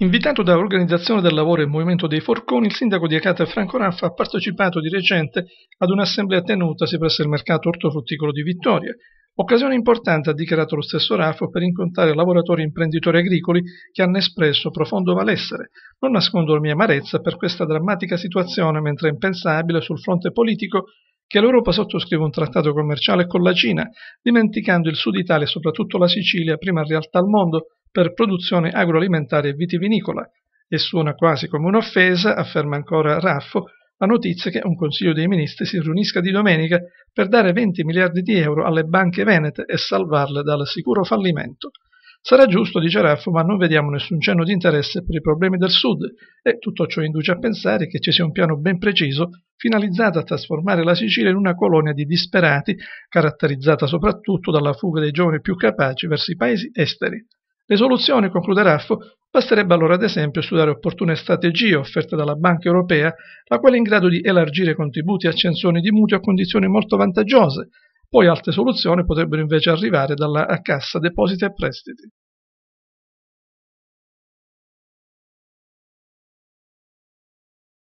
Invitato dall'Organizzazione del Lavoro e Movimento dei Forconi, il sindaco di Acata Franco Raffa ha partecipato di recente ad un'assemblea tenutasi presso il mercato ortofrutticolo di Vittoria. Occasione importante, ha dichiarato lo stesso Raffo, per incontrare lavoratori e imprenditori agricoli che hanno espresso profondo malessere. Non nascondo la mia amarezza per questa drammatica situazione, mentre è impensabile sul fronte politico che l'Europa sottoscriva un trattato commerciale con la Cina, dimenticando il Sud Italia e soprattutto la Sicilia, prima realtà al mondo, per produzione agroalimentare e vitivinicola e suona quasi come un'offesa, afferma ancora Raffo, la notizia che un Consiglio dei Ministri si riunisca di domenica per dare 20 miliardi di euro alle banche venete e salvarle dal sicuro fallimento. Sarà giusto, dice Raffo, ma non vediamo nessun cenno di interesse per i problemi del Sud e tutto ciò induce a pensare che ci sia un piano ben preciso finalizzato a trasformare la Sicilia in una colonia di disperati, caratterizzata soprattutto dalla fuga dei giovani più capaci verso i paesi esteri. Le soluzioni, conclude Raffo, basterebbe allora ad esempio studiare opportune strategie offerte dalla Banca Europea, la quale è in grado di elargire contributi e accensioni di mutui a condizioni molto vantaggiose, poi altre soluzioni potrebbero invece arrivare dalla Cassa Depositi e Prestiti.